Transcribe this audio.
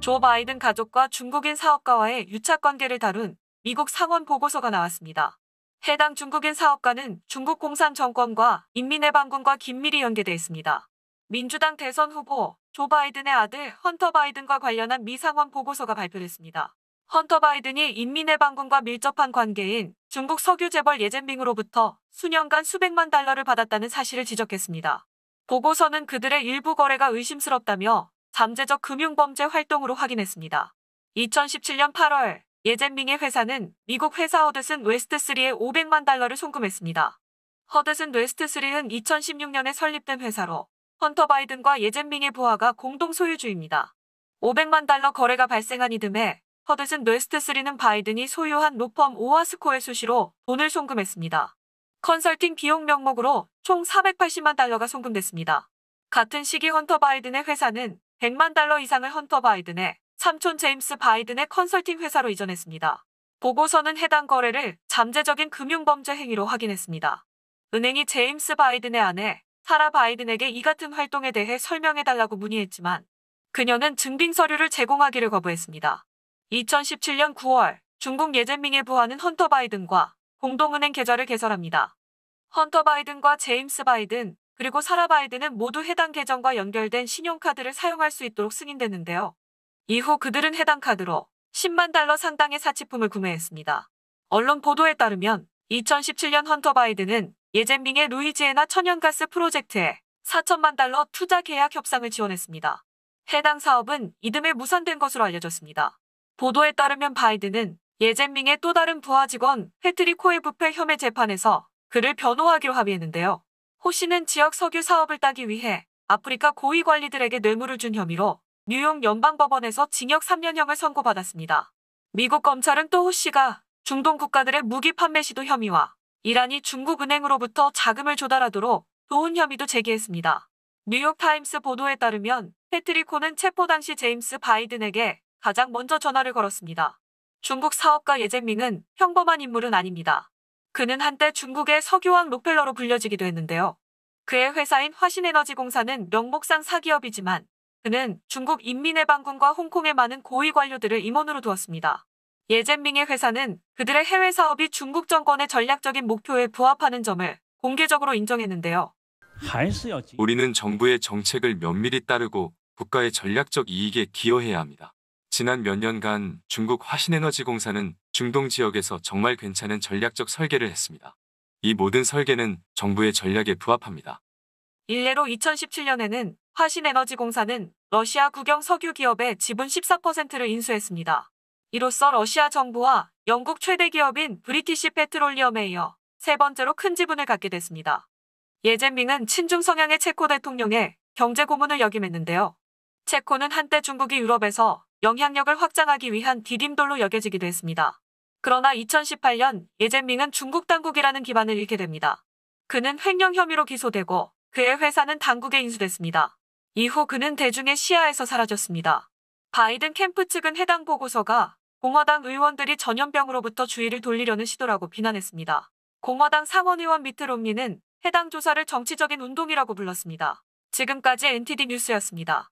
조 바이든 가족과 중국인 사업가와의 유착 관계를 다룬 미국 상원 보고서가 나왔습니다. 해당 중국인 사업가는 중국 공산 정권과 인민해방군과 긴밀히 연계돼 있습니다. 민주당 대선 후보 조 바이든의 아들 헌터 바이든과 관련한 미 상원 보고서가 발표됐습니다. 헌터 바이든이 인민해방군과 밀접한 관계인 중국 석유 재벌 예젠빙으로부터 수년간 수백만 달러를 받았다는 사실을 지적했습니다. 보고서는 그들의 일부 거래가 의심스럽다며 잠재적 금융범죄 활동으로 확인했습니다. 2017년 8월 예젠밍의 회사는 미국 회사 허드슨 웨스트3에 500만 달러를 송금했습니다. 허드슨 웨스트3는 2016년에 설립된 회사로 헌터 바이든과 예젠밍의 부하가 공동 소유주입니다. 500만 달러 거래가 발생한 이듬해 허드슨 웨스트3는 바이든이 소유한 로펌 오아스코의 수시로 돈을 송금했습니다. 컨설팅 비용 명목으로 총 480만 달러가 송금됐습니다. 같은 시기 헌터 바이든의 회사는 100만 달러 이상을 헌터 바이든의 삼촌 제임스 바이든의 컨설팅 회사로 이전했습니다. 보고서는 해당 거래를 잠재적인 금융범죄 행위로 확인했습니다. 은행이 제임스 바이든의 아내 사라 바이든에게 이 같은 활동에 대해 설명해달라고 문의했지만 그녀는 증빙 서류를 제공하기를 거부했습니다. 2017년 9월 중국 예젠밍의 부하는 헌터 바이든과 공동은행 계좌를 개설합니다. 헌터 바이든과 제임스 바이든, 그리고 사라바이드는 모두 해당 계정과 연결된 신용카드를 사용할 수 있도록 승인됐는데요. 이후 그들은 해당 카드로 10만 달러 상당의 사치품을 구매했습니다. 언론 보도에 따르면 2017년 헌터 바이드는예젠밍의 루이지애나 천연가스 프로젝트에 4천만 달러 투자 계약 협상을 지원했습니다. 해당 사업은 이듬해 무산된 것으로 알려졌습니다. 보도에 따르면 바이드는 예젠밍의 또 다른 부하 직원 페트리코의부패 혐의 재판에서 그를 변호하기로 합의했는데요. 호 씨는 지역 석유 사업을 따기 위해 아프리카 고위 관리들에게 뇌물을 준 혐의로 뉴욕 연방법원에서 징역 3년형을 선고받았습니다. 미국 검찰은 또 호 씨가 중동 국가들의 무기 판매 시도 혐의와 이란이 중국 은행으로부터 자금을 조달하도록 도운 혐의도 제기했습니다. 뉴욕타임스 보도에 따르면 패트리코는 체포 당시 제임스 바이든에게 가장 먼저 전화를 걸었습니다. 중국 사업가 예젠밍은 평범한 인물은 아닙니다. 그는 한때 중국의 석유왕 록펠러로 불려지기도 했는데요. 그의 회사인 화신에너지공사는 명목상 사기업이지만 그는 중국 인민해방군과 홍콩의 많은 고위 관료들을 임원으로 두었습니다. 예젠밍의 회사는 그들의 해외 사업이 중국 정권의 전략적인 목표에 부합하는 점을 공개적으로 인정했는데요. 우리는 정부의 정책을 면밀히 따르고 국가의 전략적 이익에 기여해야 합니다. 지난 몇 년간 중국 화신에너지공사는 중동 지역에서 정말 괜찮은 전략적 설계를 했습니다. 이 모든 설계는 정부의 전략에 부합합니다. 일례로 2017년에는 화신에너지공사는 러시아 국영 석유 기업의 지분 14%를 인수했습니다. 이로써 러시아 정부와 영국 최대 기업인 브리티시 페트롤리엄에 이어 세 번째로 큰 지분을 갖게 됐습니다. 예젠밍은 친중 성향의 체코 대통령의 경제 고문을 역임했는데요. 체코는 한때 중국이 유럽에서 영향력을 확장하기 위한 디딤돌로 여겨지기도 했습니다. 그러나 2018년 예젠밍은 중국 당국이라는 기반을 잃게 됩니다. 그는 횡령 혐의로 기소되고 그의 회사는 당국에 인수됐습니다. 이후 그는 대중의 시야에서 사라졌습니다. 바이든 캠프 측은 해당 보고서가 공화당 의원들이 전염병으로부터 주의를 돌리려는 시도라고 비난했습니다. 공화당 상원의원 미트 롬니는 해당 조사를 정치적인 운동이라고 불렀습니다. 지금까지 NTD 뉴스였습니다.